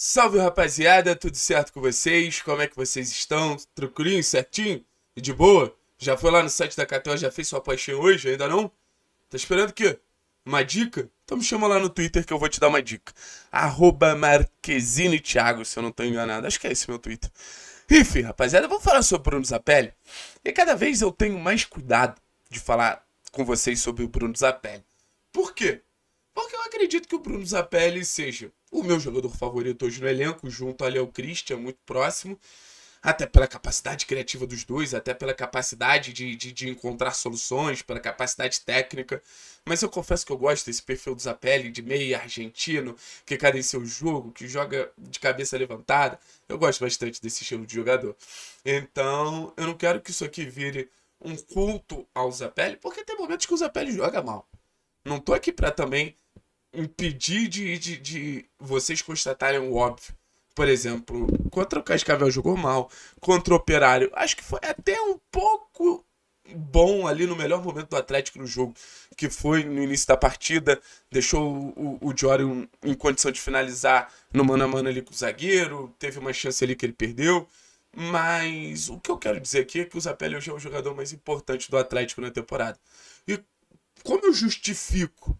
Salve rapaziada, tudo certo com vocês? Como é que vocês estão? Tranquilinho, certinho? E de boa? Já foi lá no site da KTO, já fez sua paixão hoje? Ainda não? Tá esperando o quê? Uma dica? Então me chama lá no Twitter que eu vou te dar uma dica. Arroba Marquezine Thiago, se eu não tô enganado. Acho que é esse meu Twitter. Enfim, rapaziada, vamos falar sobre o Bruno Zapelli. E cada vez eu tenho mais cuidado de falar com vocês sobre o Bruno Zapelli. Por quê? Porque eu acredito que o Bruno Zapelli seja o meu jogador favorito hoje no elenco, junto ali ao Christian, muito próximo, até pela capacidade criativa dos dois, até pela capacidade de, de, de encontrar soluções, pela capacidade técnica. Mas eu confesso que eu gosto desse perfil do Zapelli, de meio argentino, que cadencia o jogo, que joga de cabeça levantada. Eu gosto bastante desse estilo de jogador. Então, eu não quero que isso aqui vire um culto ao Zapelli, porque tem momentos que o Zapelli joga mal. Não tô aqui para também impedir de, de, de vocês constatarem o óbvio. Por exemplo, contra o Cascavel jogou mal, contra o Operário. Acho que foi até um pouco bom ali no melhor momento do Atlético no jogo, que foi no início da partida, deixou o, o, em condição de finalizar no mano a mano ali com o zagueiro, teve uma chance ali que ele perdeu. Mas o que eu quero dizer aqui é que o Zapelli hoje é o jogador mais importante do Atlético na temporada. E como eu justifico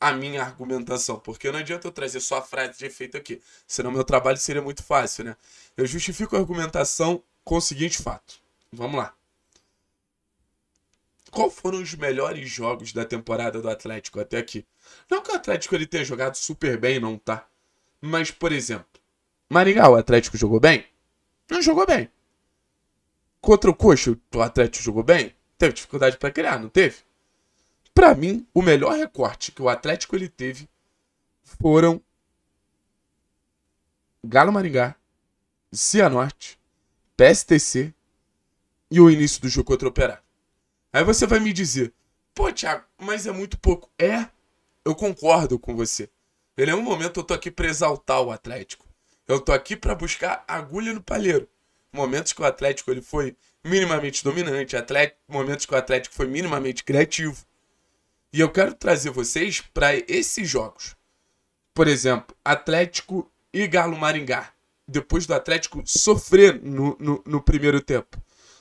a minha argumentação, porque não adianta eu trazer só a frase de efeito aqui, senão meu trabalho seria muito fácil, né? Eu justifico a argumentação com o seguinte fato. Vamos lá. Qual foram os melhores jogos da temporada do Atlético até aqui? Não que o Atlético ele tenha jogado super bem, não tá? Mas, por exemplo, Maringá, o Atlético jogou bem? Não jogou bem. Contra o Coxa, o Atlético jogou bem? Teve dificuldade para criar, não teve? para mim, o melhor recorte que o Atlético ele teve foram Galo Maringá, Cianorte, PSTC e o início do jogo contra o Operário. Aí você vai me dizer, pô, Thiago, mas é muito pouco. É, eu concordo com você. Ele é um momento eu tô aqui pra exaltar o Atlético. Eu tô aqui para buscar agulha no palheiro. Momentos que o Atlético ele foi minimamente dominante, atlet... momentos que o Atlético foi minimamente criativo, e eu quero trazer vocês para esses jogos. Por exemplo, Atlético e Galo Maringá. Depois do Atlético sofrer no, no, no primeiro tempo.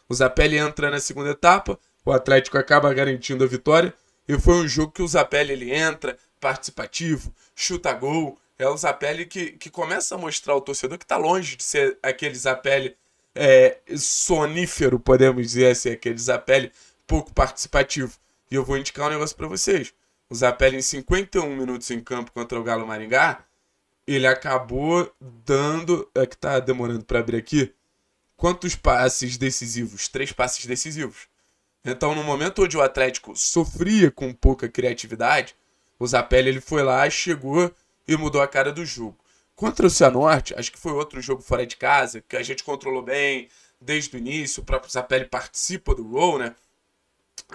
O Zapelli entra na segunda etapa, o Atlético acaba garantindo a vitória. E foi um jogo que o Zapelli ele entra, participativo, chuta gol. É o Zapelli que, que começa a mostrar ao torcedor que está longe de ser aquele Zapelli é, sonífero, podemos dizer assim, aquele Zapelli pouco participativo. E eu vou indicar um negócio para vocês. O Zapelli, em 51 minutos em campo contra o Galo Maringá, ele acabou dando. É que tá demorando para abrir aqui. Quantos passes decisivos? Três passes decisivos. Então, no momento onde o Atlético sofria com pouca criatividade, o Zapelli ele foi lá, chegou e mudou a cara do jogo. Contra o Cianorte, acho que foi outro jogo fora de casa, que a gente controlou bem desde o início, o próprio Zapelli participa do gol, né?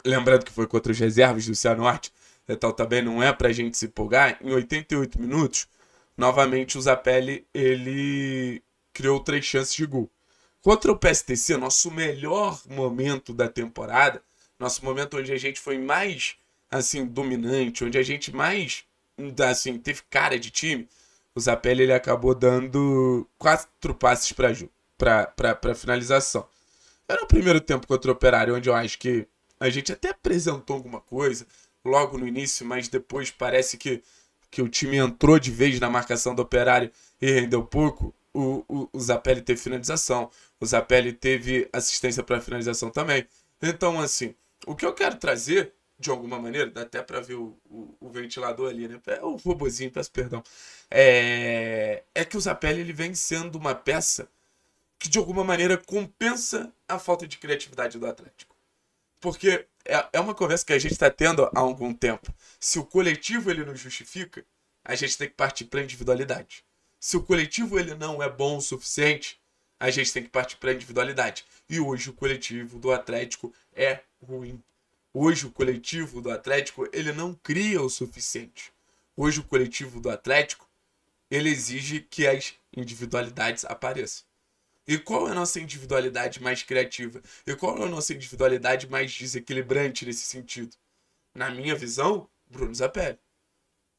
Lembrando que foi contra os reservas do Cianorte, né, tal também não é para a gente se empolgar. Em 88 minutos, novamente o Zapelli ele criou três chances de gol. Contra o PSTC, nosso melhor momento da temporada, nosso momento onde a gente foi mais assim dominante, onde a gente mais assim teve cara de time, o Zapelli ele acabou dando quatro passes para para finalização. Era o primeiro tempo contra o Operário onde eu acho que a gente até apresentou alguma coisa logo no início, mas depois parece que, que o time entrou de vez na marcação do operário e rendeu pouco. O, o, o Zapelli teve finalização, o Zapelli teve assistência para finalização também. Então, assim, o que eu quero trazer, de alguma maneira, dá até para ver o, o, o, ventilador ali, né? É o robozinho, peço perdão. É, é que o Zapelli ele vem sendo uma peça que, de alguma maneira, compensa a falta de criatividade do Atlético. Porque é, é uma conversa que a gente está tendo há algum tempo. Se o coletivo ele não justifica, a gente tem que partir para a individualidade. Se o coletivo ele não é bom o suficiente, a gente tem que partir para a individualidade. E hoje o coletivo do Atlético é ruim. Hoje o coletivo do Atlético ele não cria o suficiente. Hoje o coletivo do Atlético ele exige que as individualidades apareçam. E qual é a nossa individualidade mais criativa? E qual é a nossa individualidade mais desequilibrante nesse sentido? Na minha visão, Bruno Zapelli.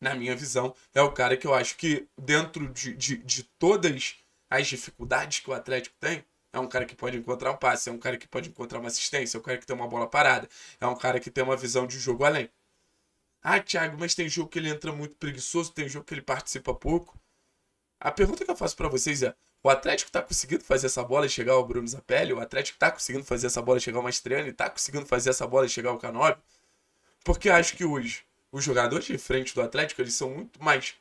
Na minha visão, é o cara que eu acho que, dentro de, de, de todas as dificuldades que o Atlético tem, é um cara que pode encontrar um passe, é um cara que pode encontrar uma assistência, é um cara que tem uma bola parada, é um cara que tem uma visão de jogo além. Ah, Thiago, mas tem jogo que ele entra muito preguiçoso, tem jogo que ele participa pouco. A pergunta que eu faço para vocês é: o Atlético está conseguindo fazer essa bola e chegar ao Bruno Zapelli. O Atlético está conseguindo fazer essa bola e chegar ao Mastriani. Está conseguindo fazer essa bola e chegar ao Canobi. Porque acho que os, os jogadores de frente do Atlético eles são muito mais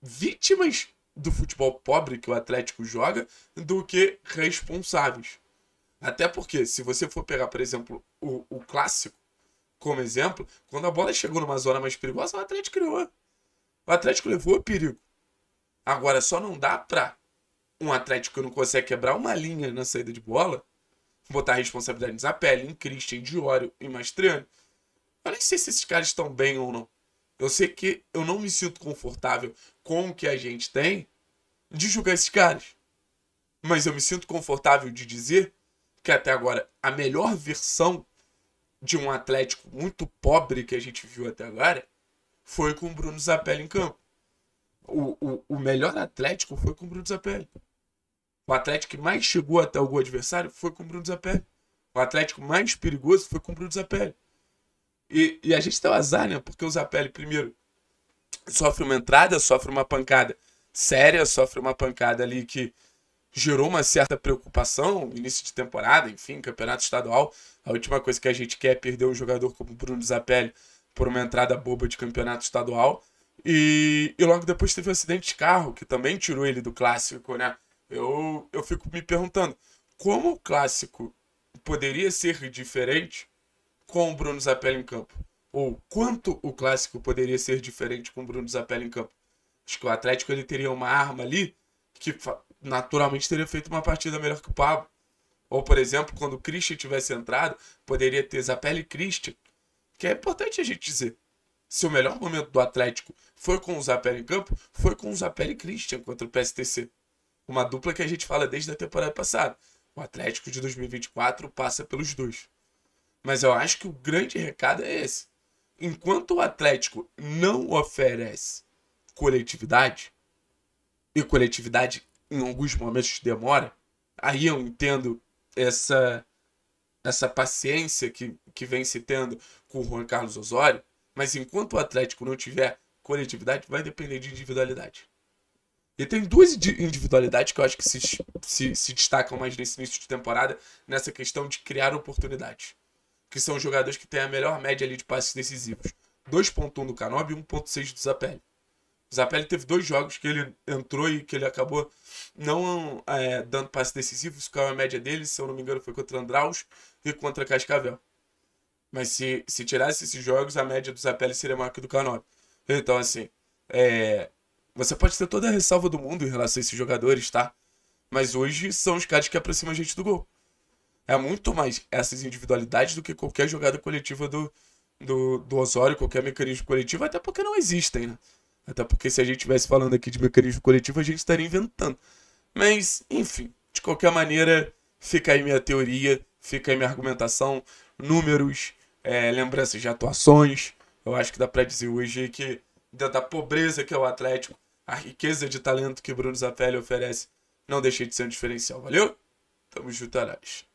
vítimas do futebol pobre que o Atlético joga do que responsáveis. Até porque, se você for pegar, por exemplo, o, o clássico como exemplo, quando a bola chegou numa zona mais perigosa, o Atlético criou. O Atlético levou o perigo. Agora, só não dá pra um Atlético que não consegue quebrar uma linha na saída de bola, botar a responsabilidade em Zapelli, em Christian, em Diório, em Mastriano. Eu nem sei se esses caras estão bem ou não. Eu sei que eu não me sinto confortável com o que a gente tem de julgar esses caras. Mas eu me sinto confortável de dizer que até agora a melhor versão de um Atlético muito pobre que a gente viu até agora foi com o Bruno Zapelli em campo. O, o, o melhor Atlético foi com o Bruno Zapelli. O Atlético que mais chegou até o gol adversário foi com o Bruno Zapelli. O Atlético mais perigoso foi com o Bruno Zapelli. E, e a gente tem o azar, né? Porque o Zapelli, primeiro, sofre uma entrada, sofre uma pancada séria, sofre uma pancada ali que gerou uma certa preocupação, início de temporada, enfim, campeonato estadual. A última coisa que a gente quer é perder um jogador como o Bruno Zapelli por uma entrada boba de campeonato estadual. E, e logo depois teve o um acidente de carro, que também tirou ele do clássico, né? Eu, eu fico me perguntando como o clássico poderia ser diferente com o Bruno Zapelli em campo? Ou quanto o clássico poderia ser diferente com o Bruno Zapelli em campo? Acho que o Atlético ele teria uma arma ali que naturalmente teria feito uma partida melhor que o Pablo. Ou, por exemplo, quando o Christian tivesse entrado, poderia ter Zapelli e Christian. Que é importante a gente dizer. Se o melhor momento do Atlético foi com o Zapelli em campo, foi com o Zapelli e Christian contra o PSTC. Uma dupla que a gente fala desde a temporada passada. O Atlético de 2024 passa pelos dois. Mas eu acho que o grande recado é esse. Enquanto o Atlético não oferece coletividade, e coletividade em alguns momentos demora, aí eu entendo essa essa paciência que, que vem se tendo com o Juan Carlos Osório, mas enquanto o Atlético não tiver coletividade, vai depender de individualidade. E tem duas individualidades que eu acho que se, se, se destacam mais nesse início de temporada, nessa questão de criar oportunidades. Que são os jogadores que têm a melhor média ali de passes decisivos. 2.1 do Canobi e 1.6 do Zapelli. O Zapelli teve dois jogos que ele entrou e que ele acabou não é, dando passes decisivos. Qual é a média dele? Se eu não me engano, foi contra Andraus e contra Cascavel. Mas se, se tirasse esses jogos, a média do Zapelli seria maior que do Canobi. Então, assim, é, você pode ter toda a ressalva do mundo em relação a esses jogadores, tá? Mas hoje são os caras que aproximam a gente do gol. É muito mais essas individualidades do que qualquer jogada coletiva do, do, do Osório, qualquer mecanismo coletivo, até porque não existem, né? Até porque se a gente estivesse falando aqui de mecanismo coletivo, a gente estaria inventando. Mas, enfim, de qualquer maneira, fica aí minha teoria, fica aí minha argumentação, números, é, lembranças de atuações. Eu acho que dá pra dizer hoje que da, da pobreza que é o Atlético, a riqueza de talento que Bruno Zapelli oferece, não deixei de ser um diferencial. Valeu? Tamo junto, juntarás. É